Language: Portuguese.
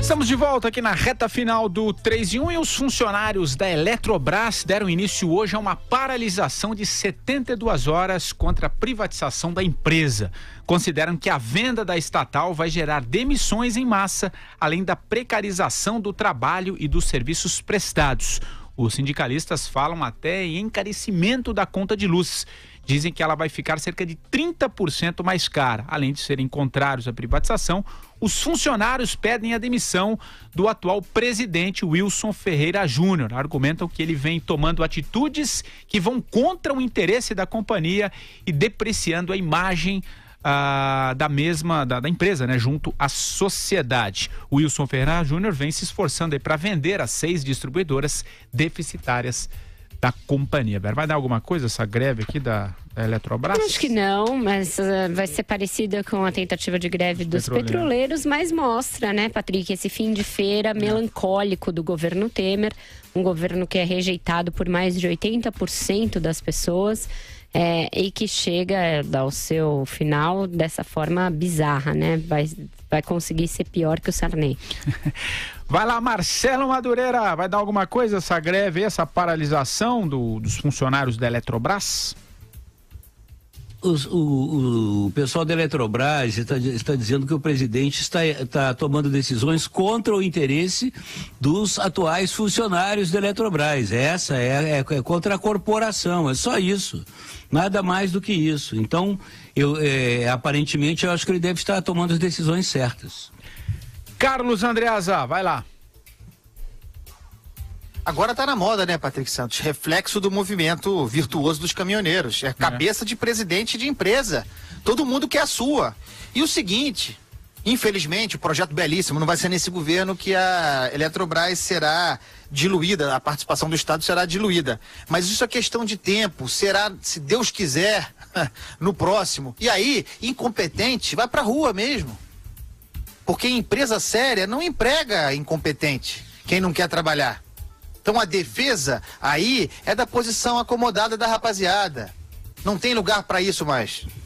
Estamos de volta aqui na reta final do 3 em 1 e os funcionários da Eletrobras deram início hoje a uma paralisação de 72 horas contra a privatização da empresa. Consideram que a venda da estatal vai gerar demissões em massa, além da precarização do trabalho e dos serviços prestados. Os sindicalistas falam até em encarecimento da conta de luz. Dizem que ela vai ficar cerca de 30% mais cara. Além de serem contrários à privatização, os funcionários pedem a demissão do atual presidente Wilson Ferreira Júnior. Argumentam que ele vem tomando atitudes que vão contra o interesse da companhia e depreciando a imagem ah, da mesma, da, da, empresa, né? Junto à sociedade. O Wilson Ferraz Júnior vem se esforçando aí para vender as seis distribuidoras deficitárias da companhia. Vai dar alguma coisa essa greve aqui da, da Eletrobras? Acho que não, mas uh, vai ser parecida com a tentativa de greve dos Petroleiro. petroleiros, mas mostra, né, Patrick, esse fim de feira é. melancólico do governo Temer, um governo que é rejeitado por mais de 80% das pessoas é, e que chega ao é, seu final dessa forma bizarra, né? Vai, vai conseguir ser pior que o Sarney. Vai lá, Marcelo Madureira, vai dar alguma coisa essa greve, essa paralisação do, dos funcionários da Eletrobras? Os, o, o, pessoal da Eletrobras está, está dizendo que o presidente está, está tomando decisões contra o interesse dos atuais funcionários da Eletrobras. Essa é, é, é contra a corporação, é só isso. Nada mais do que isso. Então, eu, é, aparentemente, eu acho que ele deve estar tomando as decisões certas. Carlos Andreasa, vai lá. Agora está na moda, né, Patrick Santos? Reflexo do movimento virtuoso dos caminhoneiros. É, é cabeça de presidente de empresa. Todo mundo quer a sua. E o seguinte, Infelizmente, o projeto belíssimo não vai ser nesse governo que a Eletrobras será diluída, a participação do Estado será diluída. Mas isso é questão de tempo, será, se Deus quiser, no próximo. E aí, incompetente, vai pra rua mesmo. Porque empresa séria não emprega incompetente, quem não quer trabalhar. Então a defesa aí é da posição acomodada da rapaziada. Não tem lugar para isso mais.